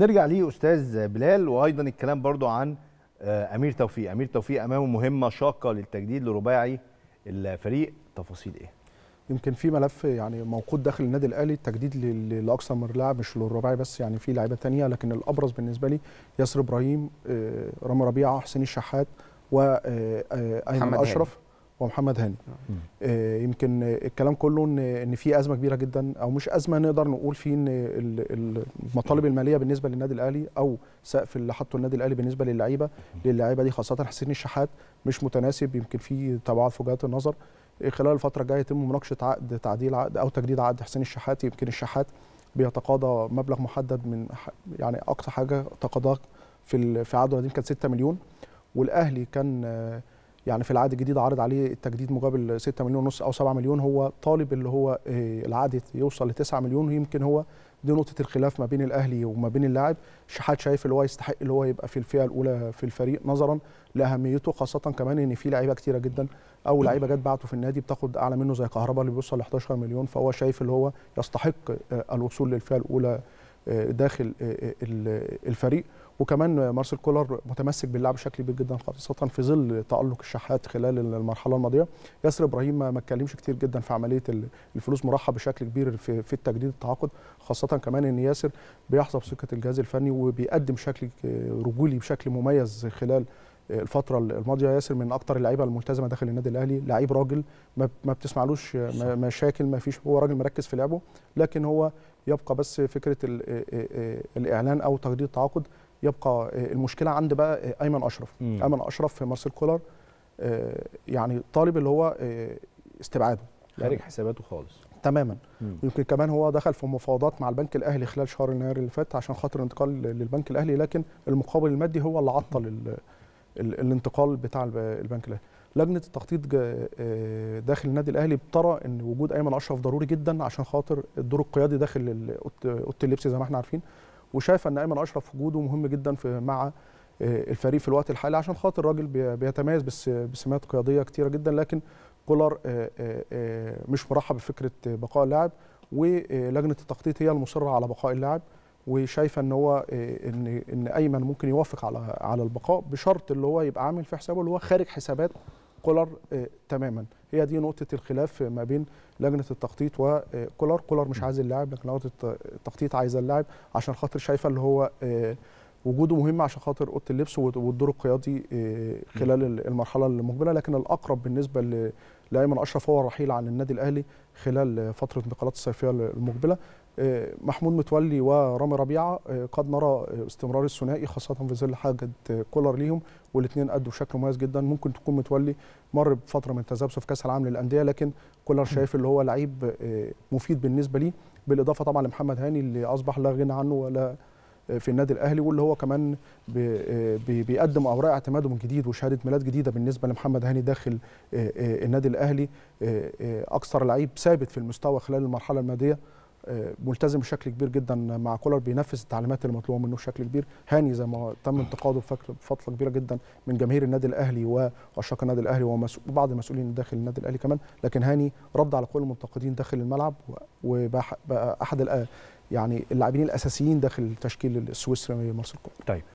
نرجع ليه استاذ بلال وايضا الكلام برضو عن آه، امير توفيق امير توفيق امامه مهمه شاقه للتجديد لرباعي الفريق تفاصيل ايه يمكن في ملف يعني موقود داخل النادي الاهلي التجديد لاكثر من لاعب مش للرباعي بس يعني في لعيبه ثانيه لكن الابرز بالنسبه لي ياسر ابراهيم آه، رامي ربيعه حسين الشحات وايمن آه، اشرف ومحمد هاني نعم. آه يمكن الكلام كله ان ان في ازمه كبيره جدا او مش ازمه نقدر نقول فيه ان المطالب الماليه بالنسبه للنادي الاهلي او سقف اللي حطه النادي الاهلي بالنسبه للعيبه للعيبه دي خاصه حسين الشحات مش متناسب يمكن في تباعد في وجهات النظر خلال الفتره الجايه يتم مناقشه عقد تعديل عقد او تجديد عقد حسين الشحات يمكن الشحات بيتقاضى مبلغ محدد من يعني اقصى حاجه تقاضاه في في عقده القديم كان 6 مليون والاهلي كان آه يعني في العقد الجديد عرض عليه التجديد مقابل 6 مليون ونص او 7 مليون هو طالب اللي هو آه، العقد يوصل ل 9 مليون ويمكن هو دي نقطه الخلاف ما بين الاهلي وما بين اللاعب شحات شايف اللي هو يستحق اللي هو يبقى في الفئه الاولى في الفريق نظرا لاهميته خاصه كمان ان في لعيبه كتيره جدا او لعيبه جت بعته في النادي بتاخد اعلى منه زي كهربا اللي بيوصل ل 11 مليون فهو شايف اللي هو يستحق آه، الوصول للفئه الاولى آه، داخل الفريق وكمان مارسيل كولر متمسك باللعب بشكل كبير جدا خاصه في ظل تالق الشحات خلال المرحله الماضيه ياسر ابراهيم ما اتكلمش كتير جدا في عمليه الفلوس مرحب بشكل كبير في في التجديد التعاقد خاصه كمان ان ياسر بيحظى بثقه الجهاز الفني وبيقدم شكل رجولي بشكل مميز خلال الفترة الماضية ياسر من أكتر اللعيبة الملتزمة داخل النادي الأهلي، لعيب راجل ما بتسمعلوش مشاكل ما فيش هو راجل مركز في لعبه لكن هو يبقى بس فكرة الإعلان أو تجديد التعاقد يبقى آه، المشكله عند بقى آه، ايمن اشرف مم. ايمن اشرف في مارسيل كولر آه، يعني طالب اللي هو استبعاده خارج يعني حساباته خالص تماما مم. ويمكن كمان هو دخل في مفاوضات مع البنك الاهلي خلال شهر يناير اللي فات عشان خاطر انتقال للبنك الاهلي لكن المقابل المادي هو اللي عطل ال ال الانتقال بتاع البنك الاهلي لجنه التخطيط داخل النادي الاهلي بترى ان وجود ايمن اشرف ضروري جدا عشان خاطر الدور القيادي داخل اوضه اللبس زي ما احنا عارفين وشايفه ان ايمن اشرف وجوده مهم جدا في مع آه، الفريق في الوقت الحالي عشان خاطر الراجل بيتميز بس بسمات قياديه كتيره جدا لكن كولر آه، آه، مش مرحب بفكره بقاء اللاعب ولجنه التخطيط هي المصره على بقاء اللاعب وشايفه ان هو ان ان ايمن ممكن يوافق على على البقاء بشرط اللي هو يبقى عامل في حسابه اللي هو خارج حسابات كولر آه، تماما هي دي نقطه الخلاف ما بين لجنه التخطيط وكولر آه، كولر مش عايز اللاعب لكن لجنه التخطيط عايزه اللاعب عشان خاطر شايفه اللي هو آه، وجوده مهم عشان خاطر اوضه اللبس والدور القيادي خلال المرحله المقبله لكن الاقرب بالنسبه لايمن اشرف هو الرحيل عن النادي الاهلي خلال فتره انتقالات الصيفيه المقبله آه، محمود متولي ورامي ربيعه آه، قد نرى استمرار الثنائي خاصه في ظل حاجه كولر ليهم والاثنين ادوا بشكل مميز جدا ممكن تكون متولي مر بفتره من تذبذب في كاس العالم للانديه لكن كولر شايف اللي هو لعيب آه، مفيد بالنسبه ليه بالاضافه طبعا لمحمد هاني اللي اصبح لا غنى عنه ولا في النادي الاهلي واللي هو كمان بيقدم اوراق اعتماده من جديد وشهاده ميلاد جديده بالنسبه لمحمد هاني داخل النادي الاهلي اكثر لعيب ثابت في المستوى خلال المرحله الماديه ملتزم بشكل كبير جدا مع كولر بينفذ التعليمات المطلوبه منه بشكل كبير هاني زي ما تم نعم. انتقاده بفتره كبيره جدا من جماهير النادي الاهلي وعشاق النادي الاهلي وبعض المسؤولين داخل النادي الاهلي كمان لكن هاني رد على كل المنتقدين داخل الملعب وبقى احد يعني اللاعبين الاساسيين داخل تشكيل السويسري مارسيل كولر طيب